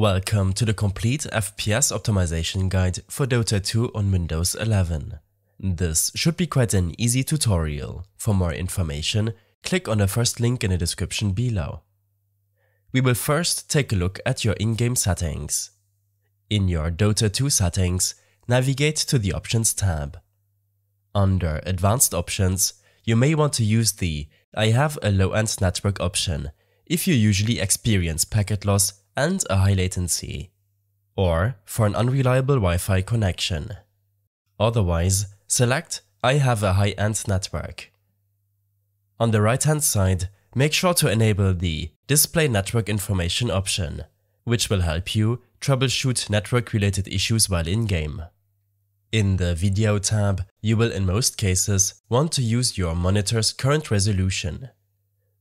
Welcome to the complete FPS optimization guide for Dota 2 on Windows 11. This should be quite an easy tutorial. For more information, click on the first link in the description below. We will first take a look at your in-game settings. In your Dota 2 settings, navigate to the Options tab. Under Advanced Options, you may want to use the I have a low-end network option if you usually experience packet loss and a high latency, or for an unreliable Wi-Fi connection. Otherwise, select I have a high-end network. On the right-hand side, make sure to enable the Display Network Information option, which will help you troubleshoot network-related issues while in-game. In the Video tab, you will in most cases want to use your monitor's current resolution.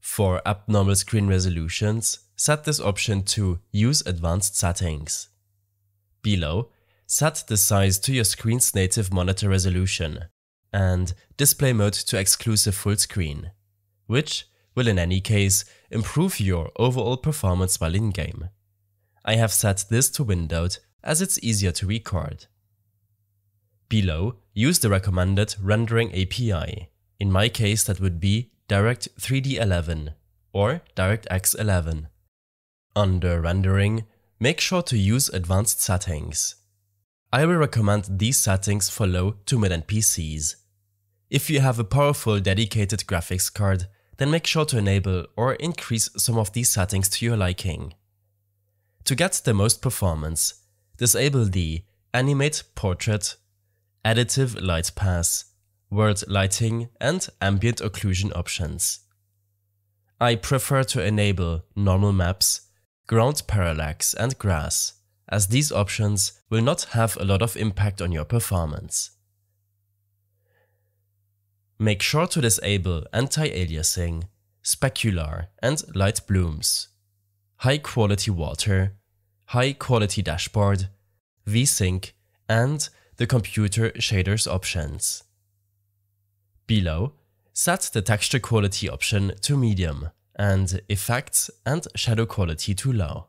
For abnormal screen resolutions, set this option to Use Advanced Settings. Below, set the size to your screen's native monitor resolution and display mode to exclusive full screen, which will in any case improve your overall performance while in-game. I have set this to windowed as it's easier to record. Below, use the recommended rendering API. In my case that would be Direct 3D 11 or DirectX 11. Under rendering, make sure to use advanced settings. I will recommend these settings for low to mid-end PCs. If you have a powerful dedicated graphics card, then make sure to enable or increase some of these settings to your liking. To get the most performance, disable the Animate Portrait, Additive Light Pass, world lighting and ambient occlusion options. I prefer to enable normal maps, ground parallax and grass, as these options will not have a lot of impact on your performance. Make sure to disable anti-aliasing, specular and light blooms, high quality water, high quality dashboard, VSync and the computer shaders options. Below, set the texture quality option to medium and effects and shadow quality to low.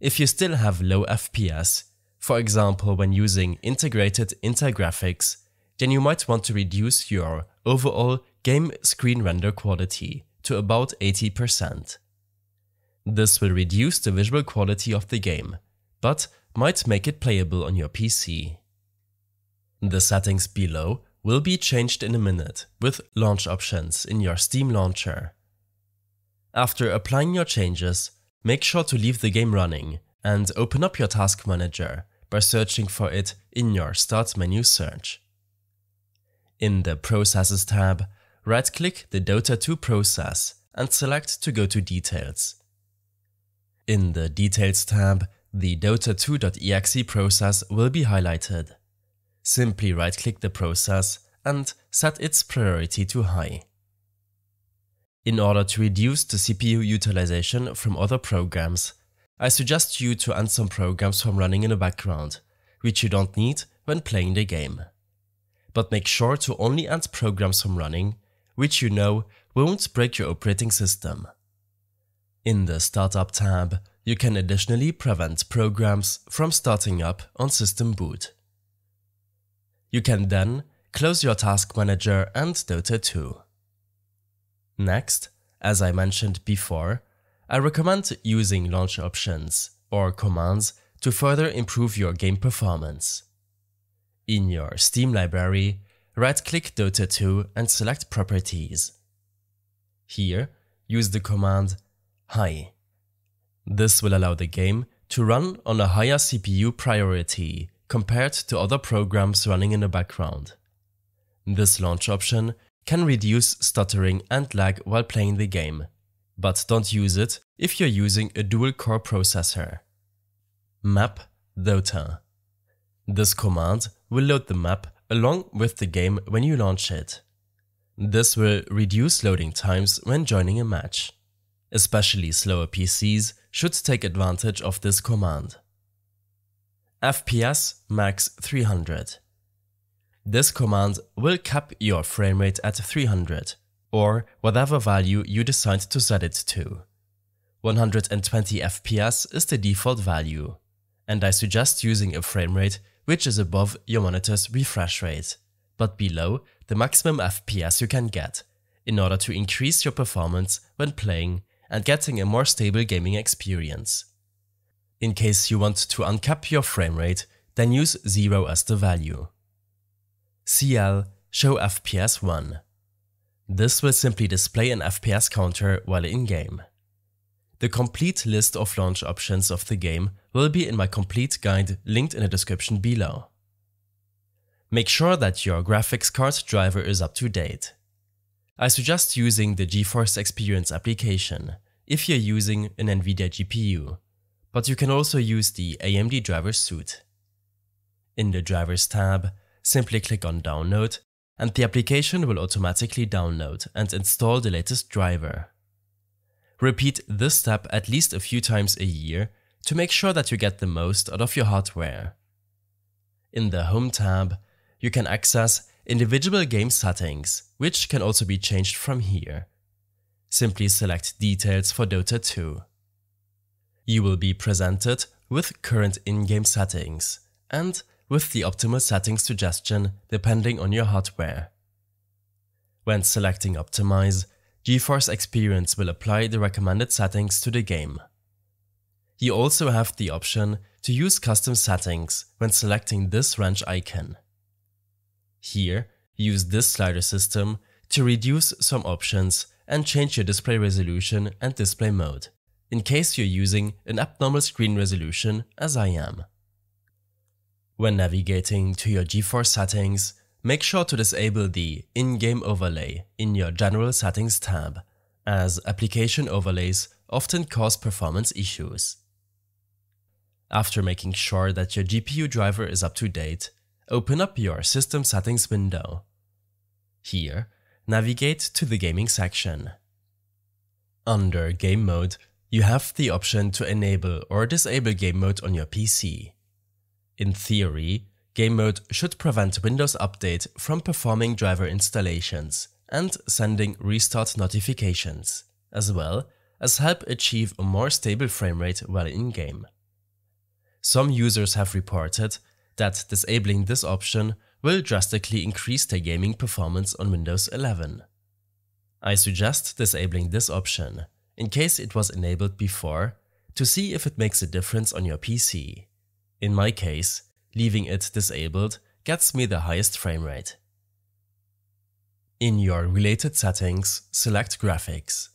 If you still have low FPS, for example when using integrated intergraphics, then you might want to reduce your overall game screen render quality to about 80%. This will reduce the visual quality of the game, but might make it playable on your PC. The settings below will be changed in a minute with Launch options in your Steam launcher. After applying your changes, make sure to leave the game running and open up your task manager by searching for it in your Start menu search. In the Processes tab, right-click the Dota 2 process and select to go to Details. In the Details tab, the Dota 2.exe process will be highlighted. Simply right-click the process and set its priority to high. In order to reduce the CPU utilization from other programs, I suggest you to end some programs from running in the background, which you don't need when playing the game. But make sure to only end programs from running, which you know won't break your operating system. In the Startup tab, you can additionally prevent programs from starting up on system boot. You can then close your Task Manager and Dota 2. Next, as I mentioned before, I recommend using launch options or commands to further improve your game performance. In your Steam library, right-click Dota 2 and select Properties. Here, use the command High. This will allow the game to run on a higher CPU priority compared to other programs running in the background. This launch option can reduce stuttering and lag while playing the game, but don't use it if you're using a dual-core processor. Map Dota This command will load the map along with the game when you launch it. This will reduce loading times when joining a match. Especially slower PCs should take advantage of this command. FPS max 300. This command will cap your frame rate at 300 or whatever value you decide to set it to. 120 FPS is the default value, and I suggest using a frame rate which is above your monitor's refresh rate, but below the maximum FPS you can get, in order to increase your performance when playing and getting a more stable gaming experience. In case you want to uncap your frame rate, then use 0 as the value. CL show FPS 1. This will simply display an FPS counter while in-game. The complete list of launch options of the game will be in my complete guide linked in the description below. Make sure that your graphics card driver is up to date. I suggest using the GeForce Experience application if you're using an NVIDIA GPU but you can also use the AMD driver suite. In the Drivers tab, simply click on Download and the application will automatically download and install the latest driver. Repeat this step at least a few times a year to make sure that you get the most out of your hardware. In the Home tab, you can access individual game settings, which can also be changed from here. Simply select Details for Dota 2 you will be presented with current in-game settings and with the optimal settings suggestion depending on your hardware. When selecting Optimize, GeForce Experience will apply the recommended settings to the game. You also have the option to use custom settings when selecting this wrench icon. Here, use this slider system to reduce some options and change your display resolution and display mode in case you're using an abnormal screen resolution as I am. When navigating to your GeForce settings, make sure to disable the in-game overlay in your General Settings tab, as application overlays often cause performance issues. After making sure that your GPU driver is up to date, open up your System Settings window. Here, navigate to the Gaming section. Under Game Mode, you have the option to enable or disable game mode on your PC. In theory, game mode should prevent Windows Update from performing driver installations and sending restart notifications, as well as help achieve a more stable frame rate while in-game. Some users have reported that disabling this option will drastically increase their gaming performance on Windows 11. I suggest disabling this option in case it was enabled before, to see if it makes a difference on your PC. In my case, leaving it disabled gets me the highest frame rate. In your related settings, select Graphics.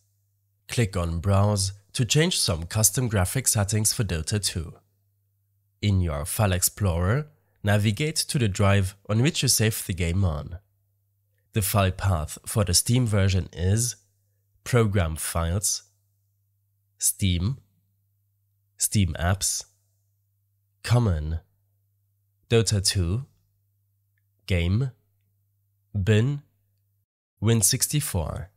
Click on Browse to change some custom graphic settings for Dota 2. In your File Explorer, navigate to the drive on which you save the game on. The file path for the Steam version is Program Files Steam, Steam Apps, Common, Dota 2, Game, Bin, Win64,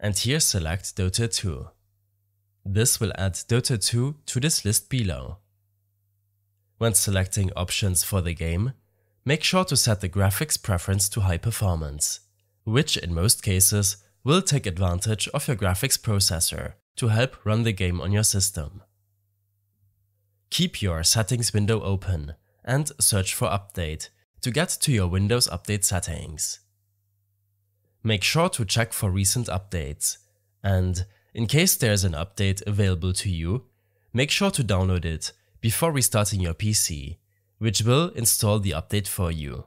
and here select Dota 2. This will add Dota 2 to this list below. When selecting options for the game, make sure to set the graphics preference to high performance, which in most cases will take advantage of your graphics processor to help run the game on your system. Keep your settings window open and search for update to get to your Windows Update settings. Make sure to check for recent updates and in case there's an update available to you, make sure to download it before restarting your PC, which will install the update for you.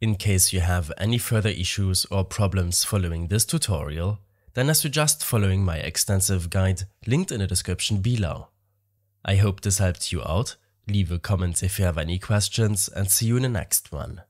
In case you have any further issues or problems following this tutorial, then I suggest following my extensive guide linked in the description below. I hope this helped you out, leave a comment if you have any questions and see you in the next one.